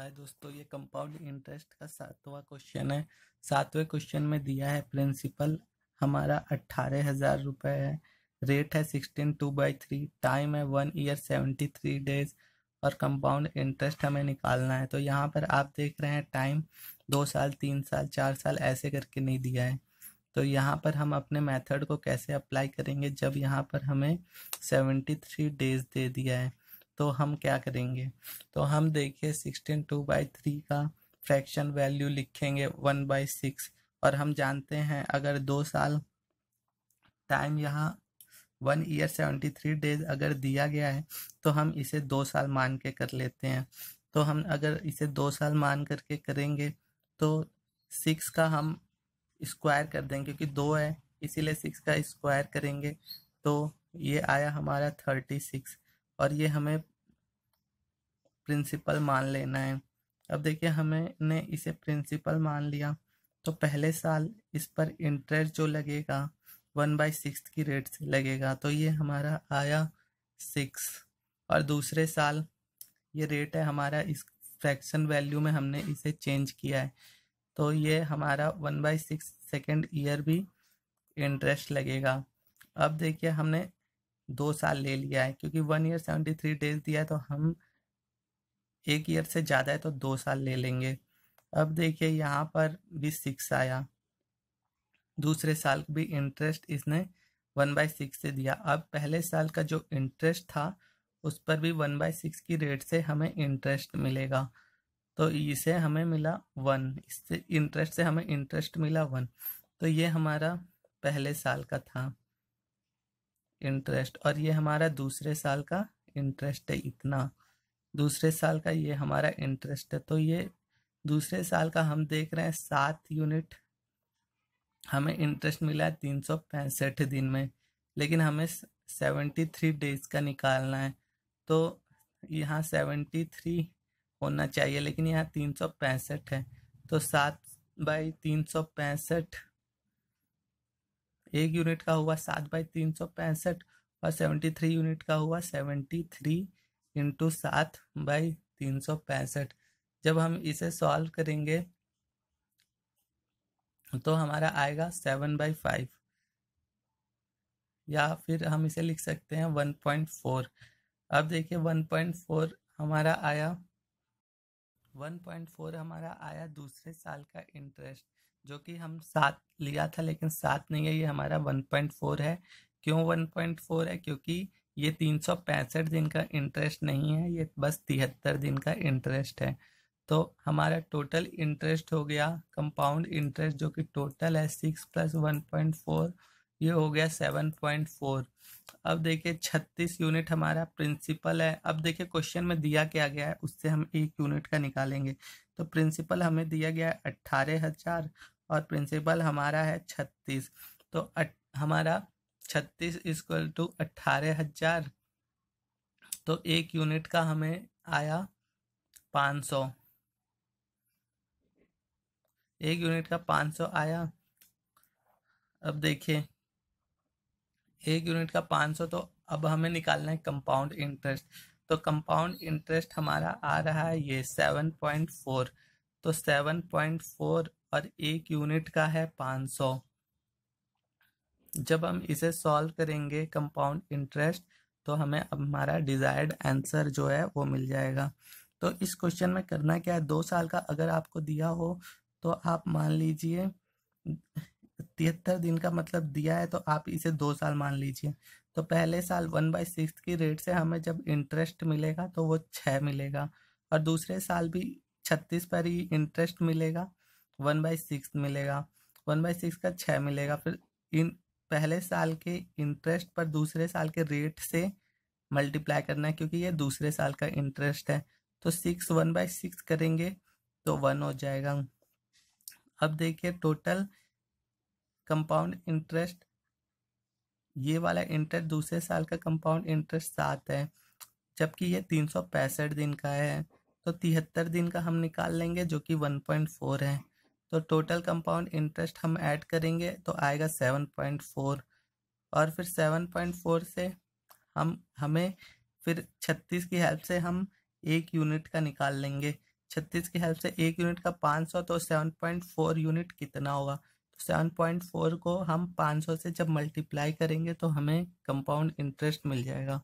हाय दोस्तों ये compound interest का सातवां क्वेश्चन है सातवें क्वेश्चन में दिया है प्रिंसिपल हमारा अट्ठारह हजार रुपये है रेट है sixteen two by three time है one year seventy three days और कंपाउंड इंटरेस्ट हमें निकालना है तो यहाँ पर आप देख रहे हैं टाइम दो साल तीन साल चार साल ऐसे करके नहीं दिया है तो यहाँ पर हम अपने मेथड को कैसे अप्लाई करेंगे जब यहाँ पर हमें सेवेंटी थ्री डेज दे दिया है तो हम क्या करेंगे तो हम देखिए सिक्सटीन टू बाई थ्री का फ्रैक्शन वैल्यू लिखेंगे वन बाई सिक्स और हम जानते हैं अगर दो साल टाइम यहाँ one year seventy three days अगर दिया गया है तो हम इसे दो साल मान के कर लेते हैं तो हम अगर इसे दो साल मान करके करेंगे तो सिक्स का हम स्क्वायर कर देंगे क्योंकि दो है इसीलिए सिक्स का स्क्वायर करेंगे तो ये आया हमारा थर्टी सिक्स और ये हमें प्रिंसिपल मान लेना है अब देखिए हमें ने इसे प्रिंसिपल मान लिया तो पहले साल इस पर इंटरेस्ट जो लगेगा वन बाई सिक्स की रेट से लगेगा तो ये हमारा आया सिक्स और दूसरे साल ये रेट है हमारा इस फ्रैक्शन वैल्यू में हमने इसे चेंज किया है तो ये हमारा one by six second year भी इंटरेस्ट लगेगा अब देखिए हमने दो साल ले लिया है क्योंकि one year seventy three days दिया है तो हम एक ईयर से ज़्यादा है तो दो साल ले लेंगे अब देखिए यहाँ पर भी सिक्स आया दूसरे साल भी इंटरेस्ट इसने वन बाई सिक्स से दिया अब पहले साल का जो इंटरेस्ट था उस पर भी वन बाई सिक्स की रेट से हमें इंटरेस्ट मिलेगा तो इसे हमें मिला वन इससे इंटरेस्ट से हमें इंटरेस्ट मिला वन तो ये हमारा पहले साल का था इंटरेस्ट और ये हमारा दूसरे साल का इंटरेस्ट है इतना दूसरे साल का ये हमारा इंटरेस्ट है तो ये दूसरे साल का हम देख रहे हैं सात यूनिट हमें इंटरेस्ट मिला है तीन सौ पैंसठ दिन में लेकिन हमें सेवेंटी थ्री डेज का निकालना है तो यहाँ सेवेंटी थ्री होना चाहिए लेकिन यहाँ तीन सौ पैंसठ है तो सात बाई तीन सौ पैंसठ एक यूनिट का हुआ सात बाई तीन सौ पैंसठ और सेवेंटी थ्री यूनिट का हुआ सेवेंटी थ्री इंटू सात बाई तीन सौ पैंसठ जब हम इसे सॉल्व करेंगे तो हमारा आएगा सेवन बाई फाइव या फिर हम इसे लिख सकते हैं वन पॉइंट फोर अब देखिए वन पॉइंट फोर हमारा आया वन पॉइंट फोर हमारा आया दूसरे साल का इंटरेस्ट जो कि हम सात लिया था लेकिन सात नहीं है ये हमारा वन पॉइंट फोर है क्यों वन पॉइंट फोर है क्योंकि ये तीन सौ पैंसठ दिन का इंटरेस्ट नहीं है ये बस तिहत्तर दिन का इंटरेस्ट है तो हमारा टोटल इंटरेस्ट हो गया कंपाउंड इंटरेस्ट जो कि टोटल है six plus one point four ये हो गया सेवन पॉइंट फोर अब देखिए छत्तीस यूनिट हमारा प्रिंसिपल है अब देखिए क्वेश्चन में दिया क्या गया है उससे हम एक यूनिट का निकालेंगे तो प्रिंसिपल हमें दिया गया है अट्ठारह हजार और प्रिंसिपल हमारा है छत्तीस तो हमारा छत्तीस इजक्वल टू अट्ठारह हजार तो एक यूनिट का हमें आया पाँच सौ एक यूनिट का पाँच सौ आया अब देखिए एक यूनिट का पाँच सौ तो अब हमें निकालना है कंपाउंड इंटरेस्ट तो कंपाउंड इंटरेस्ट हमारा आ रहा है ये सेवन पॉइंट फोर तो सेवन पॉइंट फोर और एक यूनिट का है पाँच सौ जब हम इसे सॉल्व करेंगे कंपाउंड इंटरेस्ट तो हमें अब हमारा डिज़ायर्ड आंसर जो है वो मिल जाएगा तो इस क्वेश्चन में करना क्या है दो साल का अगर आपको दिया हो तो आप मान लीजिए तिहत्तर दिन का मतलब दिया है तो आप इसे दो साल मान लीजिए तो पहले साल वन बाई सिक्स की रेट से हमें जब इंटरेस्ट मिलेगा तो वो छः मिलेगा और दूसरे साल भी छत्तीस पर ही इंटरेस्ट मिलेगा वन बाई सिक्स मिलेगा वन बाई सिक्स का छः मिलेगा फिर इन पहले साल के इंटरेस्ट पर दूसरे साल के रेट से मल्टीप्लाई करना है क्योंकि ये दूसरे साल का इंटरेस्ट है तो सिक्स वन बाई सिक्स करेंगे तो वन हो जाएगा अब देखिए टोटल कंपाउंड इंटरेस्ट ये वाला इंटरेस्ट दूसरे साल का कंपाउंड इंटरेस्ट सात है जबकि ये तीन सौ पैंसठ दिन का है तो तिहत्तर दिन का हम निकाल लेंगे जो कि वन पॉइंट फोर है तो टोटल कंपाउंड इंटरेस्ट हम ऐड करेंगे तो आएगा सेवन पॉइंट फोर और फिर सेवन पॉइंट फोर से हम हमें फिर छत्तीस की हेल्प से हम एक यूनिट का निकाल लेंगे छत्तीस की हेल्प से एक यूनिट का पाँच सौ तो सेवन पॉइंट फोर यूनिट कितना होगा सेवन पॉइंट फोर को हम पाँच सौ से जब मल्टीप्लाई करेंगे तो हमें कंपाउंड इंटरेस्ट मिल जाएगा